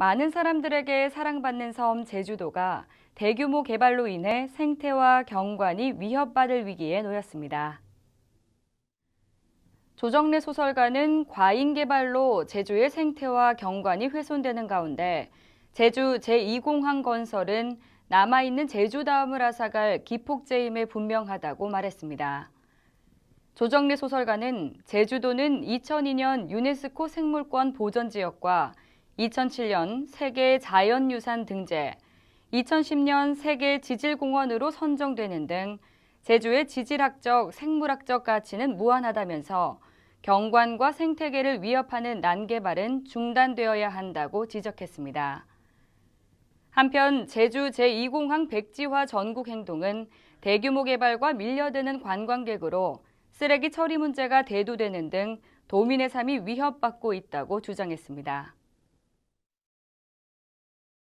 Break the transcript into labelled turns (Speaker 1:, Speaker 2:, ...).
Speaker 1: 많은 사람들에게 사랑받는 섬 제주도가 대규모 개발로 인해 생태와 경관이 위협받을 위기에 놓였습니다. 조정래 소설가는 과잉 개발로 제주의 생태와 경관이 훼손되는 가운데 제주 제2공항 건설은 남아있는 제주다음을 앗아갈 기폭제임에 분명하다고 말했습니다. 조정래 소설가는 제주도는 2002년 유네스코 생물권 보전지역과 2007년 세계 자연유산 등재, 2010년 세계 지질공원으로 선정되는 등 제주의 지질학적, 생물학적 가치는 무한하다면서 경관과 생태계를 위협하는 난개발은 중단되어야 한다고 지적했습니다. 한편 제주 제2공항 백지화 전국 행동은 대규모 개발과 밀려드는 관광객으로 쓰레기 처리 문제가 대두되는 등 도민의 삶이 위협받고 있다고 주장했습니다.